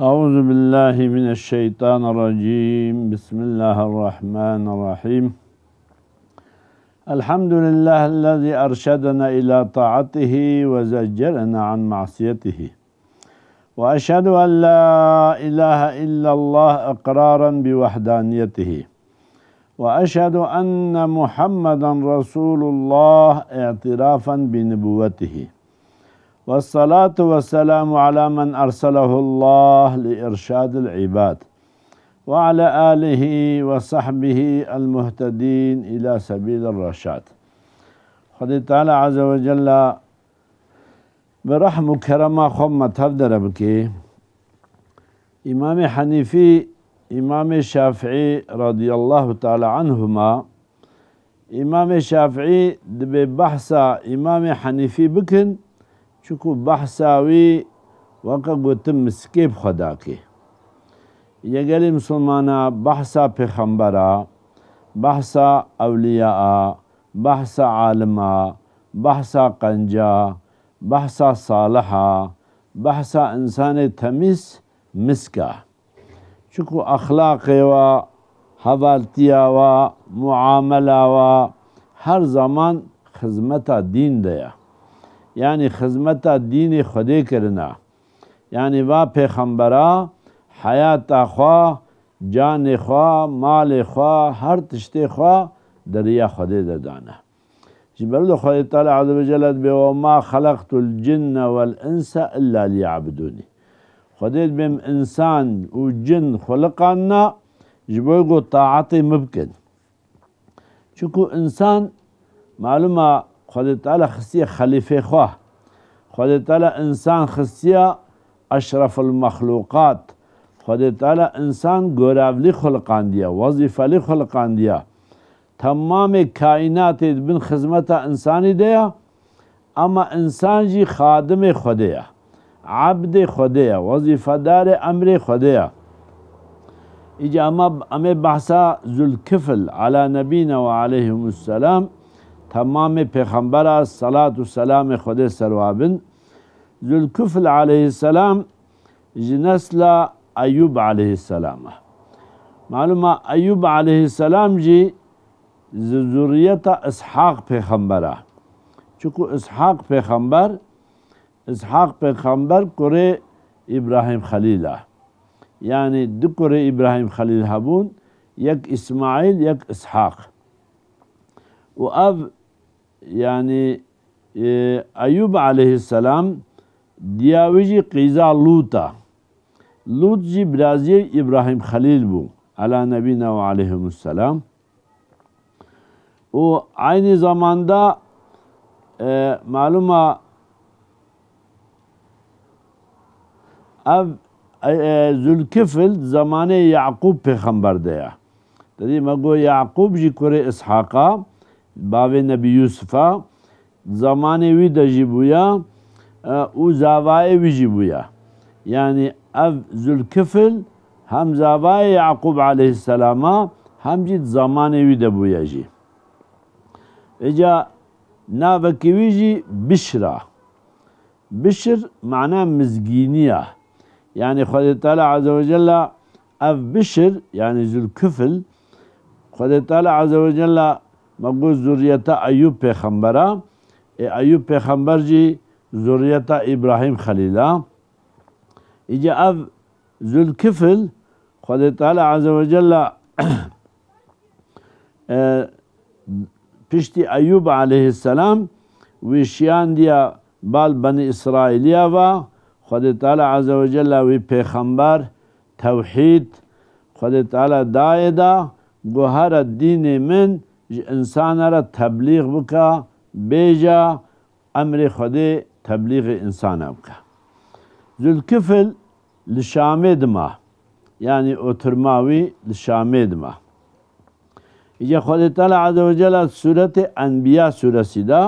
أعوذ بالله من الشيطان الرجيم بسم الله الرحمن الرحيم الحمد لله الذي أرشدنا إلى طاعته وزجرنا عن معصيته وأشهد أن لا إله إلا الله إقرارا بوحدانيته وأشهد أن محمدا رسول الله اعترافا بنبوته والصلاة والسلام على من أرسله الله لإرشاد العباد وعلى آله وصحبه المهتدين إلى سبيل الرشاد خدي تعالى عز وجل برحم كرمه خم مذهب دربكي إمام حنيفي إمام الشافعي رضي الله تعالى عنهما إمام الشافعي دب بحث إمام حنيفي بكن Çünkü bahsavi vaka gotim miskep Xweda ke. Ye gelê musulmana behsa pêxembera, behsa ewliya, behsa alima, behsa qenca, behsa saliha, behsa insanê temiz misk e. Çünkü ahlakê wa, hevaltiya wa, muamela wa her zaman xizmeta dîn de ye. یعنی خدمت دین خودی کرنا یعنی با پیغمبرا حیات خوا جان خوا مال خوا هر تشت خوا در ریا خودی دادانه چې برد خدای تعالی عز وجل به و ما خلقت الجن والانس الا ليعبدوني خدای بهم انسان او جن خلقنا جبوغو طاعتي ممكن چونکو انسان معلومه خود تعالی خستی خلیفه خواه خود تعالی انسان خستی اشرف المخلوقات خود تعالی انسان گوراولی خلقان دیا وظیفه لی خلقان تمام کائنات بن خدمت انسانی دیا اما انسان جی خادم خودیا عبد خودیا وظیفه دار امر خودیا إجا أما بحثا ذو الكفل على نبينا وعليهم السلام تمام پیغمبر صلات و سلام خود سروابن ذوالکفل علیه السلام جنسل ایوب علیه السلام معلومه ایوب علیه السلام جی زوریت اسحاق پیغمبره چکو اسحاق پیغمبر اسحاق پیغمبر کره ابراهیم خلیله یعنی دو کره ابراهیم خلیل هبون یک اسماعیل یک اسحاق و اب يعني إيه, أيوب عليه السلام دياوجي قيزا لوتا لوت جي برازي إبراهيم خليل بو على نبينا وعليه السلام و عيني زمان دا إيه, معلومة أب زلكفل إيه, زمان يعقوب پیغمبر دیا تدي مگو يعقوب جي كوري اسحاقا bavê Nebî Yusufa zamanê wî de jî bûya û e, zavayê yani ev Zülkifil hem zavayê Yakub aleyhisselama hem cî zamanê wî de bûya jî. Eca navekî wî bişra. Bişir mana mizgîniya. Yani Xwedê Teala Azze ve Celle ev bişir yani zülküfil Xwedê Teala Azze ve Celle مگو ذریتا ایوب پیغمبرا ایوب پیغمبر جی ذریتا ابراهیم خلیلا ایجا زل ذوالکفل خود تعالی عز و جل اه، پشتی ایوب علیه السلام ویشیان دیا بال بنی اسرائیلیا و خود تعالی عز و جل وی پیغمبر توحید خود تعالی دایدا گوهر دین من انسان را تبلیغ بکا بیجا امر خود تبلیغ انسان بکا کفل لشامي ما يعني اترماوی لشامي ما يا خود تعالى عز جل سورة أنبياء سورة دا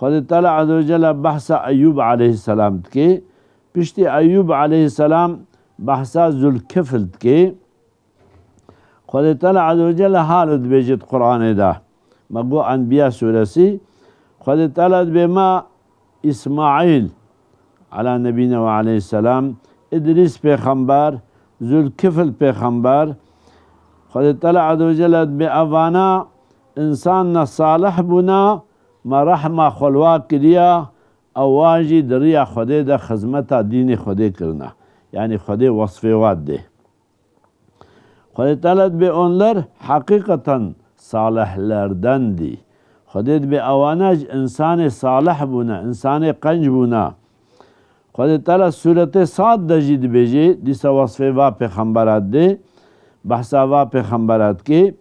خود تعالى عز جل بحث أيوب عليه السلام تكي بشتي أيوب عليه السلام بحث کفل تكي خدي تعالى عز وجل حالد بيجد قرآن ده ما قو أنبياء سورسي خدي تعالى بما إسماعيل على نبينا وعليه السلام إدريس بيخمبار ذو الكفل بيخمبار خدي تعالى عز وجل بأفانا إنسان صالح بنا ما رحمة خلواك ليا أواجي دريا خدي ده خزمتا ديني خدي كرنا يعني خدي وصفه واد ده Xodetala be onlar hakikaten salihlerdendi. Xodet be avanaj insani salih buna, insani kanc buna. Xodetala surete saat da jid beji, disa vasfe va peygamberat de, bahsa va peygamberat ki,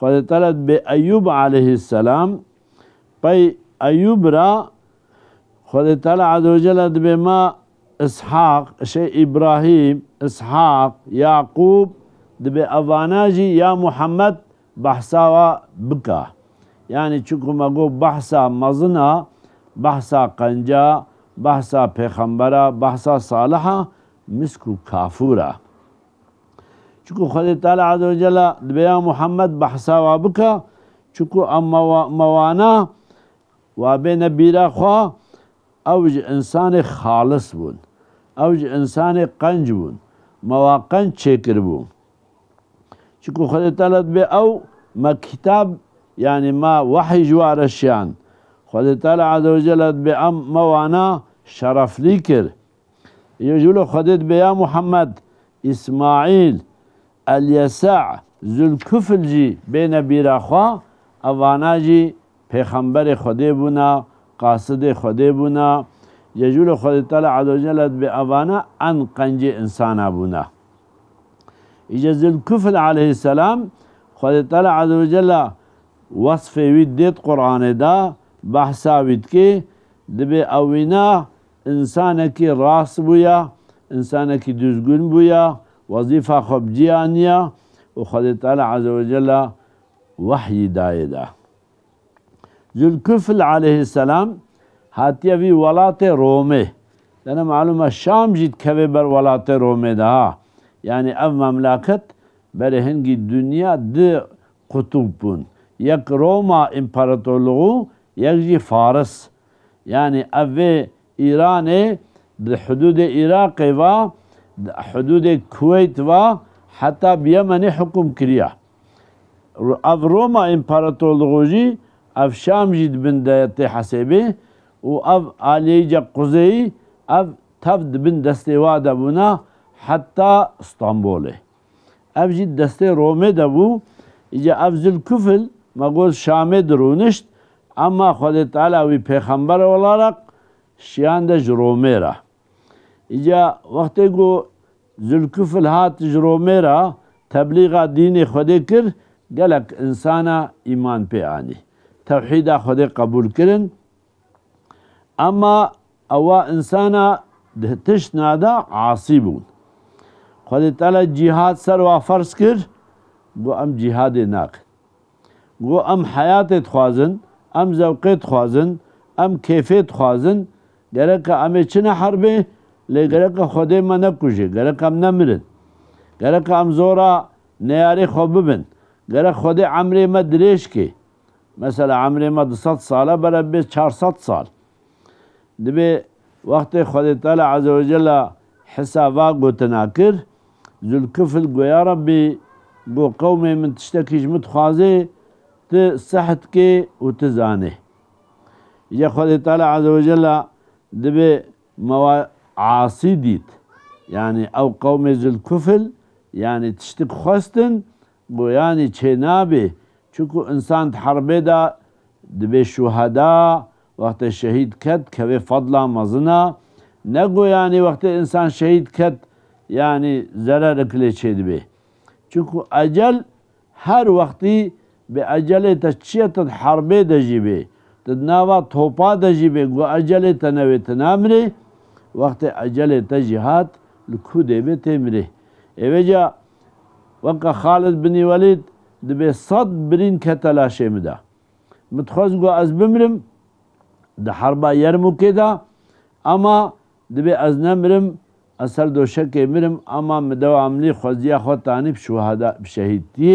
Xodetala be Ayyub aleyhisselam, pay Ayyub ra, Xodetala adocelat be ma إسحاق شيء إبراهيم إسحاق يعقوب دبي أفاناجي يا محمد بحثا بكا يعني چكو مقو بحثا مزنا بحثا قنجا بحثا پیغمبرا بحثا صالحا مسكو كافورا چكو خلي تعالى عز وجل دبي يا محمد بحثا بكا چكو أما موانا وابين بيرا خوا اوج انسان خالص بون اوج انسان قنج بون مواقن چكر بون چکو خود تعالی به او ما کتاب یعنی يعني ما وحی جوارشیان خود تعالی عز وجل به ام موانا شرف لی کرد يقول خدد بيا محمد إسماعيل اليسع ذو الكفل جي بين بيراخوا أوانا جي پیغمبر خده بونا قاصد خده بونا يقول خدد تعالى عز وجل بأوانا أن قنج إنسانا بونا إجاز الكفل عليه السلام خد تعالى عز وجل وصف ويدت قرآن دا بحثا ويدكي دبي أوينا انسانك راس بويا انسانك دوزگون بويا وظيفة خب جيانيا وخد تعالى عز وجل وحي دايدا ذو الكفل عليه السلام هاتيا في ولات رومي لأن معلومة الشام جيت كبير بر ولات رومه يعني أم مملكت بل هنجي الدنيا دي قطب يك روما امبراطورلوغو يجي فارس يعني أبي إيراني بحدود العراق و حدود الكويت و حتى بيمن حكم كريا اف روما امبراطورلوجي اف شام جد بن دايتي حسابي و اف علي جا قزي اف تفد بن دستي وادا بنا hatta İstanbul'e. Evci deste Rome de bu. İce evzil küfül magol Şam'e drunişt. Ama Hz. Teala ve peygamber olarak şiyandej Rome ra. İce vakti go zülküfül hat Rome ra tebliğa dini Hz. kir gelek insana iman peyani. Tevhida Hz. kabul kirin. Ama ava insana تشنا دا عاصي بون خدا تعالی جهاد سر و فرض کرد گو ام جهاد ناق گو ام حیات خوازن ام ذوقت خوازن ام کیفیت خوازن گره که امه چنه حربه لی گره که خدا ما نکشه گره که ام نمرن گره که ام زورا نیاری خوب ببن گره خدا عمره ما دریش که مثلا عمره ما 200 ساله برای به 400 سال دبه وقت خدا تعالی عز و جل حسابا گوتنا کرد ذوالكفل قو يا ربي قو قومي من تشتكي جمت خازي صحتك وتزاني يا خالي تعالى عز وجل دبي موا عاصي ديت يعني او قومي ذو الكفل يعني تشتك خوستن بو يعني تشينابي چونكو انسان تحربي دا دبي شهداء وقت الشهيد كت كبي فضلا مزنا نقو يعني وقت انسان شهيد كت yani zarar kılacak be. Çünkü acel her vakti به عجله ته چیت حربې د جیبه د ناوا توپا د جیبه ګو عجله ته نوې تنامره وخت عجله ته جهاد لکو دې به تمره اوجا وقا خالد بن ولید د به صد برین کتلا شمدا متخوز ګو از بمرم د حربا يرمو کدا اما د به از نمرم اثر دو شك مرم اما مدو عملی خوزیا خود تانیب عملي خوزيا خوتاني بشهداء بشهيدتي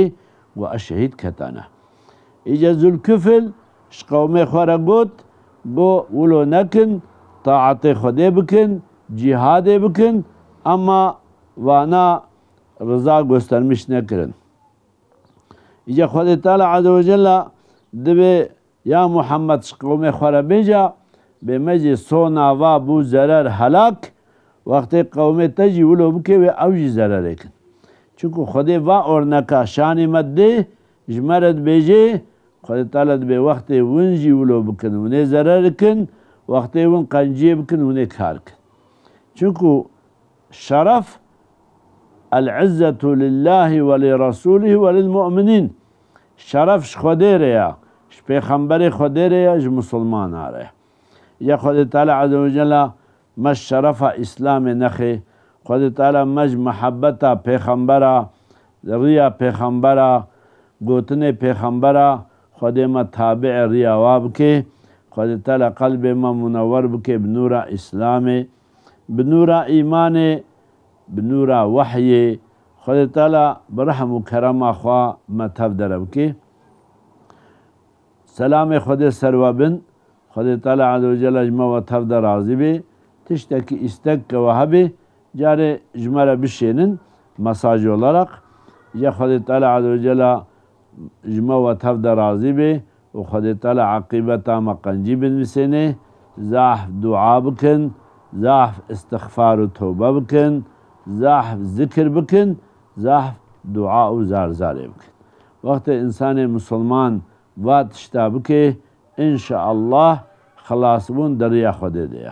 واشهيد كتانا اجاز ش شقومي خورا گوت بو ولو نکن طاعت خدي بکن جهادي بکن اما وانا رضا گسترمش نکرن ایجا خود تعالی عز و جل دبه یا محمد ش قوم خورا بیجا بمجی مجی سونا و بو زرر حلاک وقتی قوم تجی ولو بکه و اوجی ضرر کن چونکو خودی وا ارنکا شانی مد ده جمرد بیجه خودی طالت به وقتی ونجی ولو بکن ونه ضرر کن وقتی ون قنجی بکن ونه کار کن چونکو شرف العزة لله ولرسوله وللمؤمنين شرف خودی ریا پیغمبر خودی ریا مسلمان آره یا خودی عز وجل مش شرف اسلام نخي خود تعالى مج محبتا پیغمبرا ریا پیغمبرا گوتن پیغمبرا خود ما تابع ریا واب که خود تعالى قلب ما منور بك بنور اسلام بنور ایمان بنور وحي خود تعالى برحم و کرم خوا متف درب که سلام خود سروابن خود تعالى عز و جل اجمع و تف در راضی tişteki istek ve habi yani icmara bir şeyinin masajı olarak ya Hadi Teala Azze ve Celle icma ve tevde razı bi ve Hadi Teala akibeta makanci bin misini zahf dua bükün, zahf istiğfaru tövbe bükün, zahf zikir bükün, zahf dua u zar zar bikin vakti insani musulman vat işte ki inşallah خلاص بون دریا خود دیا